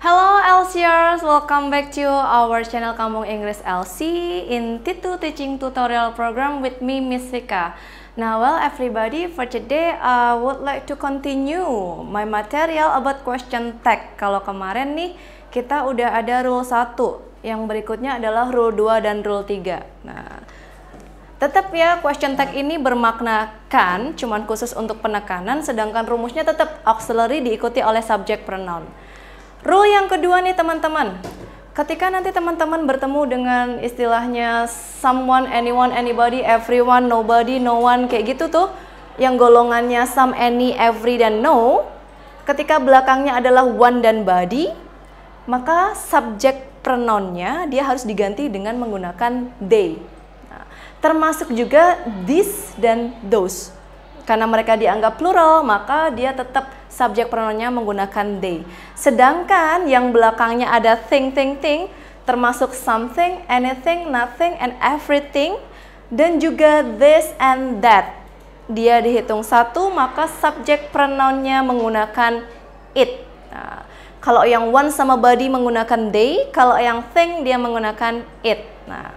Hello LCers, welcome back to our channel Kampung Inggris LC in Titu Teaching Tutorial Program with me, Miss Vika. Now, nah, well, everybody, for today I would like to continue my material about question tag. Kalau kemarin nih, kita udah ada rule 1. Yang berikutnya adalah rule 2 dan rule 3. Nah, Tetap ya, question tag ini bermakna kan, cuman khusus untuk penekanan, sedangkan rumusnya tetap auxiliary diikuti oleh subject pronoun. Rule yang kedua nih teman-teman. Ketika nanti teman-teman bertemu dengan istilahnya someone, anyone, anybody, everyone, nobody, no one kayak gitu tuh yang golongannya some, any, every dan no, ketika belakangnya adalah one dan body, maka subjek pronounnya dia harus diganti dengan menggunakan they. Nah, termasuk juga this dan those. Karena mereka dianggap plural, maka dia tetap subjek pronounnya menggunakan they. Sedangkan yang belakangnya ada thing, thing, thing, termasuk something, anything, nothing, and everything, dan juga this and that. Dia dihitung satu, maka subjek pronounnya menggunakan it. Nah, kalau yang one sama body menggunakan they, kalau yang thing dia menggunakan it. Nah,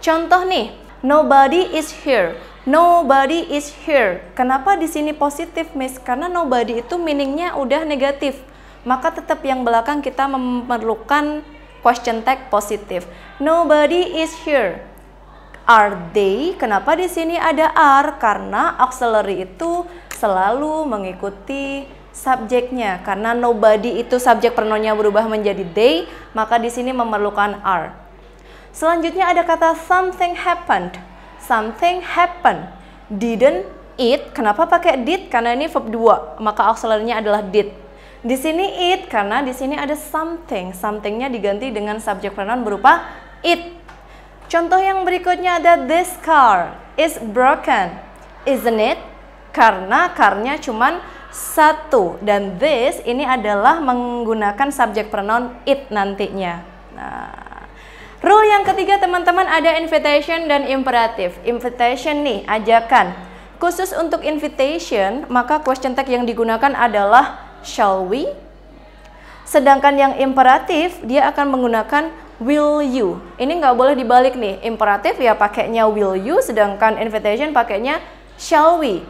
contoh nih, nobody is here. Nobody is here. Kenapa di sini positif, Miss? Karena nobody itu meaningnya udah negatif. Maka tetap yang belakang kita memerlukan question tag positif. Nobody is here. Are they? Kenapa di sini ada are? Karena auxiliary itu selalu mengikuti subjeknya. Karena nobody itu subjek pernonya berubah menjadi they, maka di sini memerlukan are. Selanjutnya ada kata something happened something happen. Didn't it, kenapa pakai did? Karena ini verb 2, maka auxiliary adalah did. Di sini it karena di sini ada something. Somethingnya diganti dengan subjek pronoun berupa it. Contoh yang berikutnya ada this car is broken, isn't it? Karena karnya cuman satu dan this ini adalah menggunakan subjek pronoun it nantinya. Nah, Rule yang ketiga teman-teman ada invitation dan imperatif. Invitation nih, ajakan. Khusus untuk invitation, maka question tag yang digunakan adalah shall we? Sedangkan yang imperatif, dia akan menggunakan will you. Ini nggak boleh dibalik nih. Imperatif ya pakainya will you, sedangkan invitation pakainya shall we.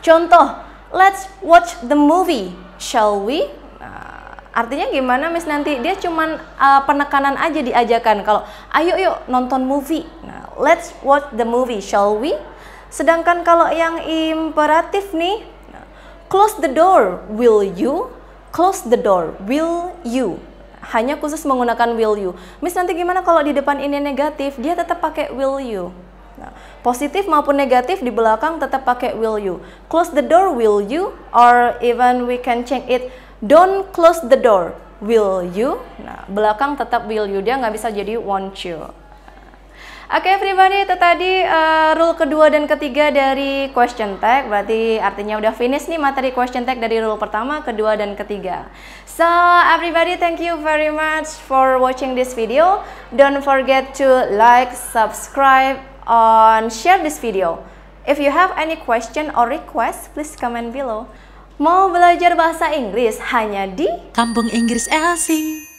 Contoh, let's watch the movie. Shall we? Nah, Artinya gimana Miss nanti dia cuman uh, penekanan aja diajakan kalau ayo yuk nonton movie. Nah, let's watch the movie, shall we? Sedangkan kalau yang imperatif nih nah, close the door, will you? Close the door, will you? Hanya khusus menggunakan will you. Miss nanti gimana kalau di depan ini negatif, dia tetap pakai will you. Nah, positif maupun negatif di belakang tetap pakai will you. Close the door will you or even we can change it Don't close the door. Will you? Nah, belakang tetap will you. Dia nggak bisa jadi won't you. Oke okay, everybody, itu tadi uh, rule kedua dan ketiga dari question tag Berarti artinya udah finish nih materi question tag dari rule pertama, kedua, dan ketiga So everybody, thank you very much for watching this video Don't forget to like, subscribe, and share this video If you have any question or request, please comment below Mau belajar bahasa Inggris hanya di Kampung Inggris Elsie.